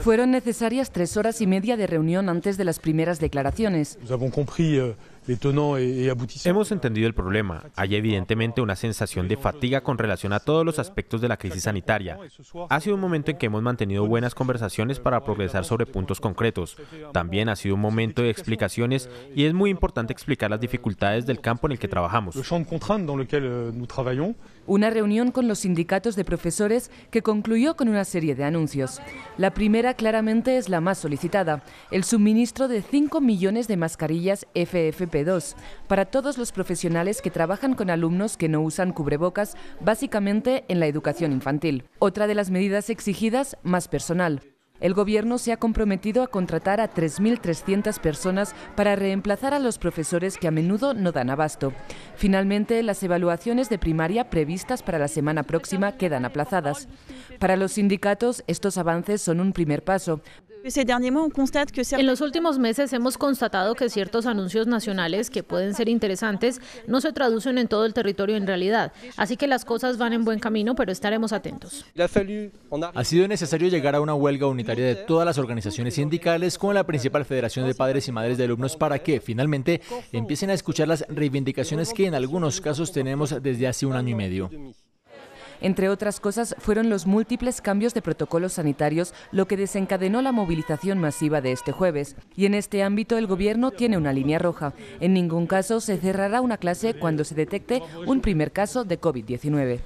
Fueron necesarias tres horas y media de reunión antes de las primeras declaraciones. Euh, hemos entendido el problema. Hay evidentemente una sensación de fatiga con relación a todos los aspectos de la crisis sanitaria. Ha sido un momento en que hemos mantenido buenas conversaciones para progresar sobre puntos concretos. También ha sido un momento de explicaciones y es muy importante explicar las dificultades del campo en el que trabajamos. Una reunión con los sindicatos de profesores que concluyó con una serie de anuncios. La primera claramente es la más solicitada, el suministro de 5 millones de mascarillas FFP2 para todos los profesionales que trabajan con alumnos que no usan cubrebocas, básicamente en la educación infantil. Otra de las medidas exigidas, más personal. El gobierno se ha comprometido a contratar a 3.300 personas para reemplazar a los profesores que a menudo no dan abasto. Finalmente, las evaluaciones de primaria previstas para la semana próxima quedan aplazadas. Para los sindicatos, estos avances son un primer paso. En los últimos meses hemos constatado que ciertos anuncios nacionales que pueden ser interesantes no se traducen en todo el territorio en realidad. Así que las cosas van en buen camino, pero estaremos atentos. Ha sido necesario llegar a una huelga unitaria de todas las organizaciones sindicales con la principal federación de padres y madres de alumnos para que finalmente empiecen a escuchar las reivindicaciones que en algunos casos tenemos desde hace un año y medio. Entre otras cosas, fueron los múltiples cambios de protocolos sanitarios lo que desencadenó la movilización masiva de este jueves. Y en este ámbito el Gobierno tiene una línea roja. En ningún caso se cerrará una clase cuando se detecte un primer caso de COVID-19.